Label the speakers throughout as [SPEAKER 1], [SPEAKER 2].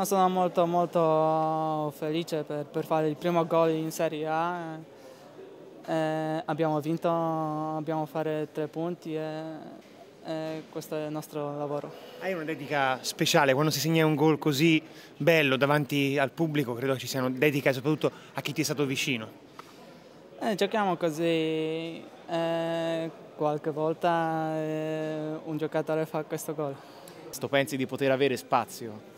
[SPEAKER 1] Ah, sono molto molto felice per, per fare il primo gol in Serie A. Eh, eh abbiamo vinto, abbiamo fatto tre punti e, e, questo è il nostro lavoro. Hai una dedica
[SPEAKER 2] speciale, quando si segna un gol così bello davanti al pubblico credo ci siano dediche soprattutto a chi ti è stato vicino.
[SPEAKER 1] Eh, giochiamo così, eh, qualche volta eh, un giocatore fa questo gol.
[SPEAKER 2] Pensi di poter avere spazio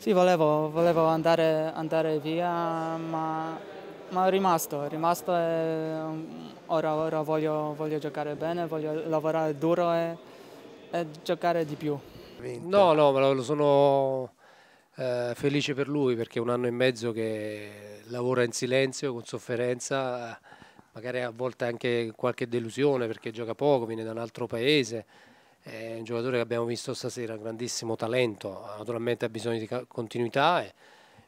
[SPEAKER 1] sì, volevo, volevo andare, andare, via, ma, ma è rimasto, è rimasto e mm, ora, ora voglio, voglio, giocare bene, voglio lavorare duro e, e giocare di più.
[SPEAKER 2] No, no, ma lo sono eh, felice per lui perché è un anno e mezzo che lavora in silenzio, con sofferenza, magari a volte anche qualche delusione perché gioca poco, viene da un altro paese è un giocatore che abbiamo visto stasera, grandissimo talento, naturalmente ha bisogno di continuità. E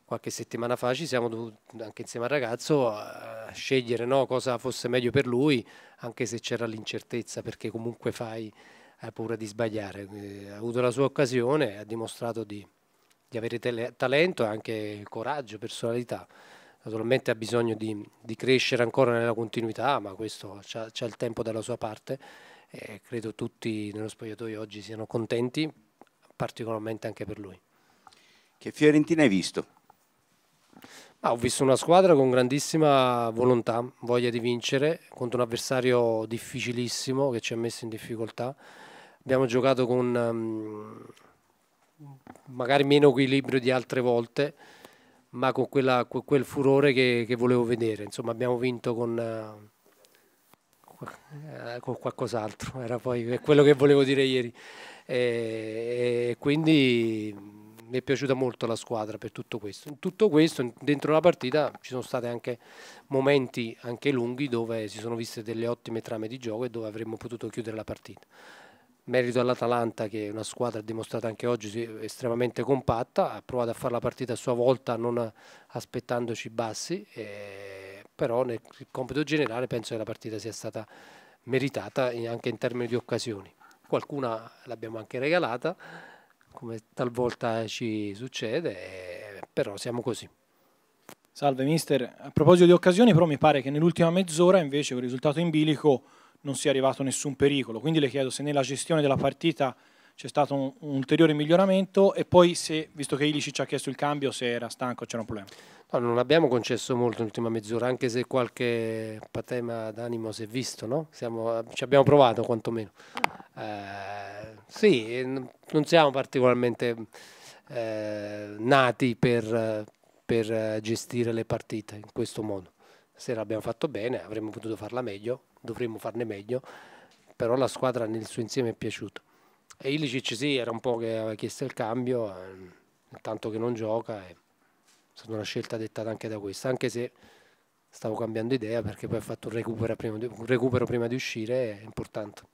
[SPEAKER 2] qualche settimana fa ci siamo dovuti, anche insieme al ragazzo, scegliere no, cosa fosse meglio per lui, anche se c'era l'incertezza, perché comunque fai, hai paura di sbagliare. Ha avuto la sua occasione, ha dimostrato di, di avere talento e anche coraggio, personalità naturalmente ha bisogno di, di, crescere ancora nella continuità, ma questo ha il tempo dalla sua parte eh, credo tutti nello spogliatoio oggi siano contenti, particolarmente anche per lui. Che Fiorentina hai visto? Ah, ho visto una squadra con grandissima volontà, voglia di vincere, contro un avversario difficilissimo che ci ha messo in difficoltà. Abbiamo giocato con um, magari meno equilibrio di altre volte, ma con quella, quel furore che, che, volevo vedere. Insomma, abbiamo vinto con... Uh, eh, con qualcos'altro, era poi quello che volevo dire ieri. E, e quindi mi è piaciuta molto la squadra per tutto questo. In tutto questo, dentro la partita ci sono stati anche momenti anche lunghi dove si sono viste delle ottime trame di gioco e dove avremmo potuto chiudere la partita. Merito all'Atalanta che è una squadra dimostrata anche oggi estremamente compatta, ha provato a fare la partita a sua volta non aspettandoci bassi. E però nel compito generale penso che la partita sia stata meritata anche in termini di occasioni. Qualcuna l'abbiamo anche regalata, come talvolta ci succede, eh, però siamo così. Salve mister, a proposito di occasioni però mi pare che nell'ultima mezz'ora invece con il risultato in bilico non sia arrivato nessun pericolo, quindi le chiedo se nella gestione della partita c'è stato un, un, ulteriore miglioramento e poi se, visto che Ilici ci ha chiesto il cambio, se era stanco c'era un problema non abbiamo concesso molto l'ultima mezz'ora, anche se qualche patema d'animo si è visto, no? Siamo, eh, ci abbiamo provato quantomeno. Eh, sì, non siamo particolarmente eh, nati per, per, gestire le partite in questo modo. Se l'abbiamo fatto bene, avremmo potuto farla meglio, dovremmo farne meglio, però la squadra nel suo insieme è piaciuta. E Ilicic sì, era un po' che aveva chiesto il cambio, eh, tanto che non gioca. Eh stata una scelta dettata anche da questa, anche se stavo cambiando idea perché poi ho fatto un recupero prima di, un recupero prima di uscire, è importante.